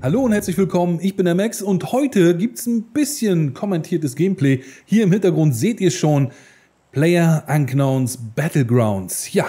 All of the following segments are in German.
Hallo und herzlich willkommen, ich bin der Max und heute gibt es ein bisschen kommentiertes Gameplay. Hier im Hintergrund seht ihr schon Player Unknowns Battlegrounds. Ja,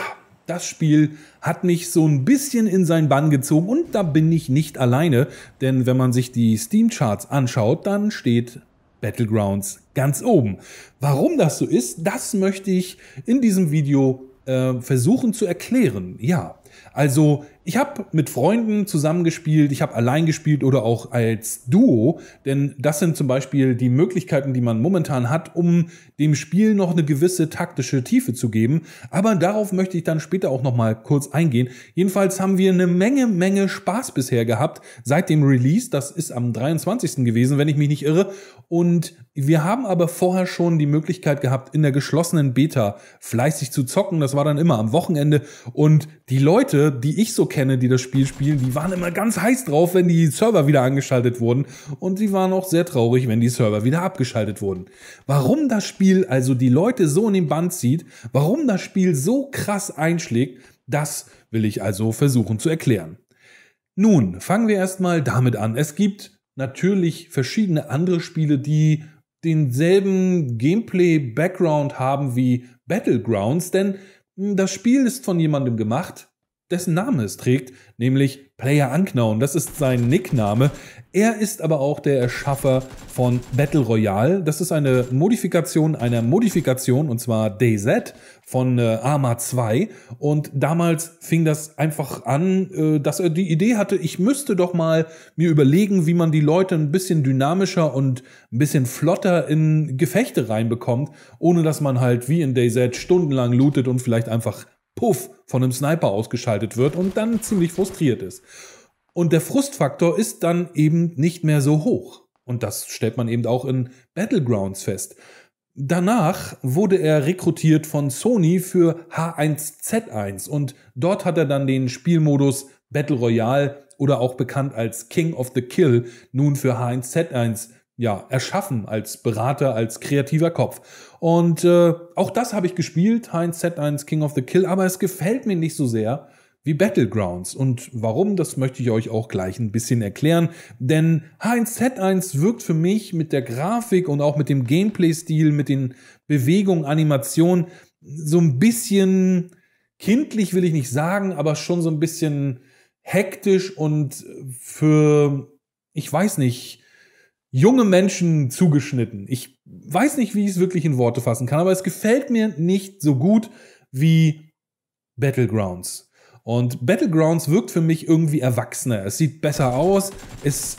das Spiel hat mich so ein bisschen in seinen Bann gezogen und da bin ich nicht alleine, denn wenn man sich die Steam-Charts anschaut, dann steht Battlegrounds ganz oben. Warum das so ist, das möchte ich in diesem Video äh, versuchen zu erklären. Ja, also ich habe mit Freunden zusammengespielt, ich habe allein gespielt oder auch als Duo, denn das sind zum Beispiel die Möglichkeiten, die man momentan hat, um dem Spiel noch eine gewisse taktische Tiefe zu geben. Aber darauf möchte ich dann später auch nochmal kurz eingehen. Jedenfalls haben wir eine Menge, Menge Spaß bisher gehabt seit dem Release. Das ist am 23. gewesen, wenn ich mich nicht irre. Und wir haben aber vorher schon die Möglichkeit gehabt, in der geschlossenen Beta fleißig zu zocken. Das war dann immer am Wochenende. Und die Leute, die ich so kenne, kenne, die das Spiel spielen, die waren immer ganz heiß drauf, wenn die Server wieder angeschaltet wurden. Und sie waren auch sehr traurig, wenn die Server wieder abgeschaltet wurden. Warum das Spiel also die Leute so in den Band zieht, warum das Spiel so krass einschlägt, das will ich also versuchen zu erklären. Nun, fangen wir erstmal damit an. Es gibt natürlich verschiedene andere Spiele, die denselben Gameplay-Background haben wie Battlegrounds, denn das Spiel ist von jemandem gemacht, dessen Name es trägt, nämlich Player Unknown. Das ist sein Nickname. Er ist aber auch der Erschaffer von Battle Royale. Das ist eine Modifikation einer Modifikation, und zwar DayZ von äh, Arma 2. Und damals fing das einfach an, äh, dass er die Idee hatte, ich müsste doch mal mir überlegen, wie man die Leute ein bisschen dynamischer und ein bisschen flotter in Gefechte reinbekommt, ohne dass man halt wie in DayZ stundenlang lootet und vielleicht einfach puff, von einem Sniper ausgeschaltet wird und dann ziemlich frustriert ist. Und der Frustfaktor ist dann eben nicht mehr so hoch. Und das stellt man eben auch in Battlegrounds fest. Danach wurde er rekrutiert von Sony für H1Z1 und dort hat er dann den Spielmodus Battle Royale oder auch bekannt als King of the Kill nun für H1Z1 ja, erschaffen als Berater, als kreativer Kopf. Und äh, auch das habe ich gespielt, Heinz Z1 King of the Kill, aber es gefällt mir nicht so sehr wie Battlegrounds. Und warum, das möchte ich euch auch gleich ein bisschen erklären. Denn Heinz Z1 wirkt für mich mit der Grafik und auch mit dem Gameplay-Stil, mit den Bewegungen, Animationen so ein bisschen kindlich, will ich nicht sagen, aber schon so ein bisschen hektisch und für, ich weiß nicht, junge Menschen zugeschnitten. Ich weiß nicht, wie ich es wirklich in Worte fassen kann, aber es gefällt mir nicht so gut wie Battlegrounds. Und Battlegrounds wirkt für mich irgendwie erwachsener. Es sieht besser aus. Es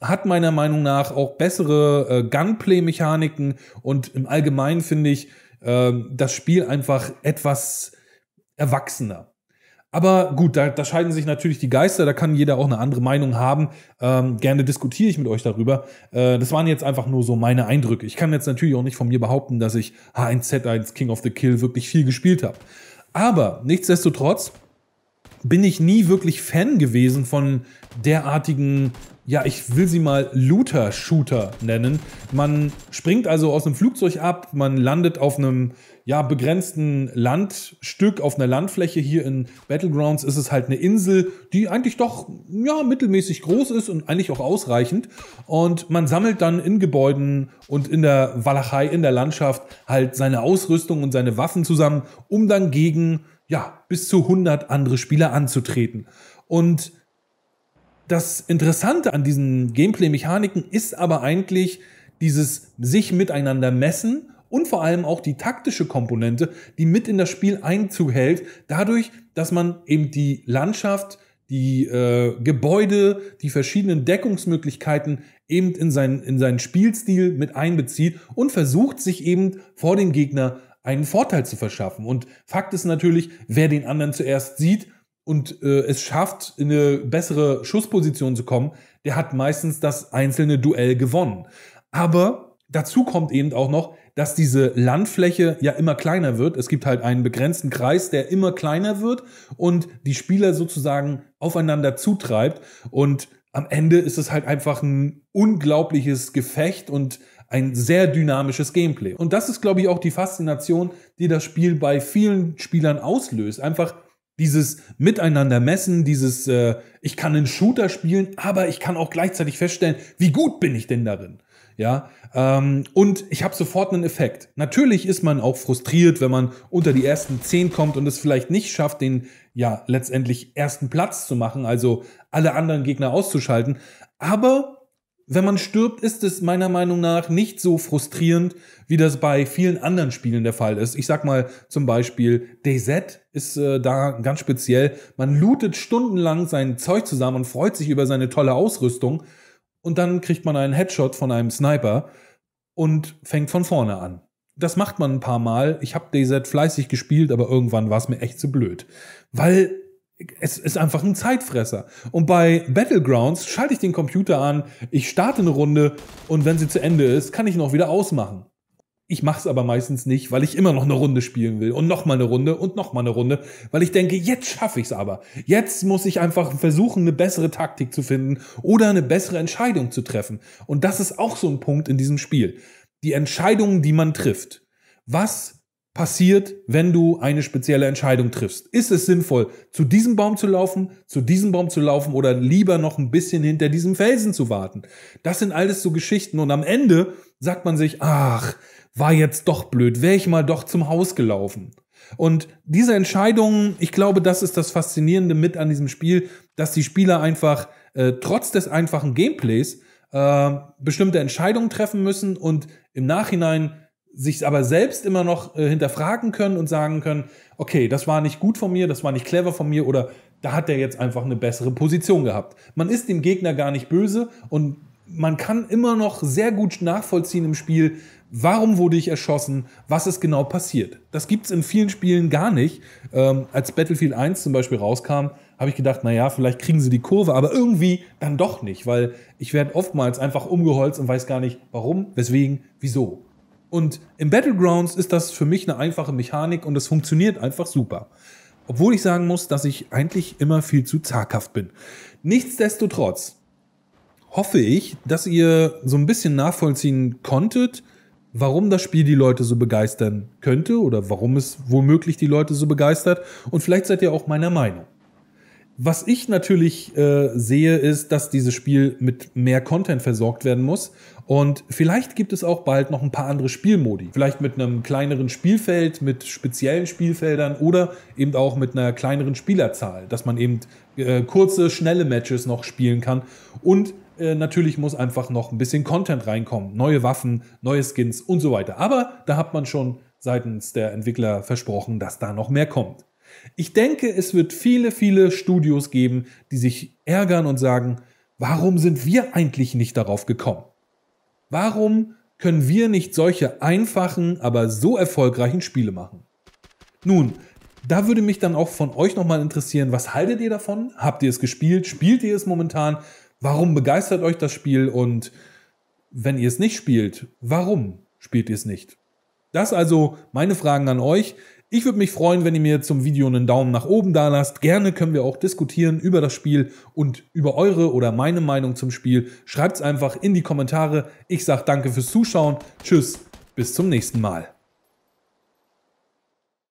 hat meiner Meinung nach auch bessere äh, Gunplay-Mechaniken und im Allgemeinen finde ich äh, das Spiel einfach etwas erwachsener. Aber gut, da, da scheiden sich natürlich die Geister, da kann jeder auch eine andere Meinung haben. Ähm, gerne diskutiere ich mit euch darüber. Äh, das waren jetzt einfach nur so meine Eindrücke. Ich kann jetzt natürlich auch nicht von mir behaupten, dass ich H1Z1 King of the Kill wirklich viel gespielt habe. Aber nichtsdestotrotz bin ich nie wirklich Fan gewesen von derartigen ja, ich will sie mal Looter-Shooter nennen. Man springt also aus einem Flugzeug ab, man landet auf einem ja, begrenzten Landstück, auf einer Landfläche. Hier in Battlegrounds ist es halt eine Insel, die eigentlich doch ja, mittelmäßig groß ist und eigentlich auch ausreichend. Und man sammelt dann in Gebäuden und in der Walachei, in der Landschaft halt seine Ausrüstung und seine Waffen zusammen, um dann gegen ja, bis zu 100 andere Spieler anzutreten. Und das Interessante an diesen Gameplay-Mechaniken ist aber eigentlich dieses sich miteinander messen und vor allem auch die taktische Komponente, die mit in das Spiel Einzug hält, dadurch, dass man eben die Landschaft, die äh, Gebäude, die verschiedenen Deckungsmöglichkeiten eben in seinen, in seinen Spielstil mit einbezieht und versucht, sich eben vor dem Gegner einen Vorteil zu verschaffen. Und Fakt ist natürlich, wer den anderen zuerst sieht, und äh, es schafft, in eine bessere Schussposition zu kommen, der hat meistens das einzelne Duell gewonnen. Aber dazu kommt eben auch noch, dass diese Landfläche ja immer kleiner wird. Es gibt halt einen begrenzten Kreis, der immer kleiner wird und die Spieler sozusagen aufeinander zutreibt. Und am Ende ist es halt einfach ein unglaubliches Gefecht und ein sehr dynamisches Gameplay. Und das ist, glaube ich, auch die Faszination, die das Spiel bei vielen Spielern auslöst. Einfach dieses Miteinander messen, dieses äh, ich kann einen Shooter spielen, aber ich kann auch gleichzeitig feststellen, wie gut bin ich denn darin? Ja, ähm, und ich habe sofort einen Effekt. Natürlich ist man auch frustriert, wenn man unter die ersten zehn kommt und es vielleicht nicht schafft, den ja letztendlich ersten Platz zu machen, also alle anderen Gegner auszuschalten. Aber wenn man stirbt, ist es meiner Meinung nach nicht so frustrierend, wie das bei vielen anderen Spielen der Fall ist. Ich sag mal zum Beispiel DZ ist äh, da ganz speziell. Man lootet stundenlang sein Zeug zusammen und freut sich über seine tolle Ausrüstung. Und dann kriegt man einen Headshot von einem Sniper und fängt von vorne an. Das macht man ein paar Mal. Ich habe DZ fleißig gespielt, aber irgendwann war es mir echt zu blöd. Weil es ist einfach ein Zeitfresser. Und bei Battlegrounds schalte ich den Computer an, ich starte eine Runde und wenn sie zu Ende ist, kann ich ihn auch wieder ausmachen. Ich mache es aber meistens nicht, weil ich immer noch eine Runde spielen will und nochmal eine Runde und nochmal eine Runde, weil ich denke, jetzt schaffe ich es aber. Jetzt muss ich einfach versuchen, eine bessere Taktik zu finden oder eine bessere Entscheidung zu treffen. Und das ist auch so ein Punkt in diesem Spiel. Die Entscheidungen, die man trifft. Was passiert, wenn du eine spezielle Entscheidung triffst. Ist es sinnvoll, zu diesem Baum zu laufen, zu diesem Baum zu laufen oder lieber noch ein bisschen hinter diesem Felsen zu warten? Das sind alles so Geschichten und am Ende sagt man sich, ach, war jetzt doch blöd, wäre ich mal doch zum Haus gelaufen. Und diese Entscheidungen, ich glaube, das ist das Faszinierende mit an diesem Spiel, dass die Spieler einfach äh, trotz des einfachen Gameplays äh, bestimmte Entscheidungen treffen müssen und im Nachhinein sich aber selbst immer noch äh, hinterfragen können und sagen können, okay, das war nicht gut von mir, das war nicht clever von mir oder da hat der jetzt einfach eine bessere Position gehabt. Man ist dem Gegner gar nicht böse und man kann immer noch sehr gut nachvollziehen im Spiel, warum wurde ich erschossen, was ist genau passiert. Das gibt es in vielen Spielen gar nicht. Ähm, als Battlefield 1 zum Beispiel rauskam, habe ich gedacht, naja, vielleicht kriegen sie die Kurve, aber irgendwie dann doch nicht, weil ich werde oftmals einfach umgeholzt und weiß gar nicht, warum, weswegen, wieso. Und im Battlegrounds ist das für mich eine einfache Mechanik und es funktioniert einfach super. Obwohl ich sagen muss, dass ich eigentlich immer viel zu zaghaft bin. Nichtsdestotrotz hoffe ich, dass ihr so ein bisschen nachvollziehen konntet, warum das Spiel die Leute so begeistern könnte oder warum es womöglich die Leute so begeistert. Und vielleicht seid ihr auch meiner Meinung. Was ich natürlich äh, sehe, ist, dass dieses Spiel mit mehr Content versorgt werden muss. Und vielleicht gibt es auch bald noch ein paar andere Spielmodi. Vielleicht mit einem kleineren Spielfeld, mit speziellen Spielfeldern oder eben auch mit einer kleineren Spielerzahl, dass man eben äh, kurze, schnelle Matches noch spielen kann. Und äh, natürlich muss einfach noch ein bisschen Content reinkommen. Neue Waffen, neue Skins und so weiter. Aber da hat man schon seitens der Entwickler versprochen, dass da noch mehr kommt. Ich denke, es wird viele, viele Studios geben, die sich ärgern und sagen, warum sind wir eigentlich nicht darauf gekommen? Warum können wir nicht solche einfachen, aber so erfolgreichen Spiele machen? Nun, da würde mich dann auch von euch nochmal interessieren, was haltet ihr davon? Habt ihr es gespielt? Spielt ihr es momentan? Warum begeistert euch das Spiel? Und wenn ihr es nicht spielt, warum spielt ihr es nicht? Das also meine Fragen an euch. Ich würde mich freuen, wenn ihr mir zum Video einen Daumen nach oben da lasst. Gerne können wir auch diskutieren über das Spiel und über eure oder meine Meinung zum Spiel. Schreibt es einfach in die Kommentare. Ich sage danke fürs Zuschauen. Tschüss, bis zum nächsten Mal.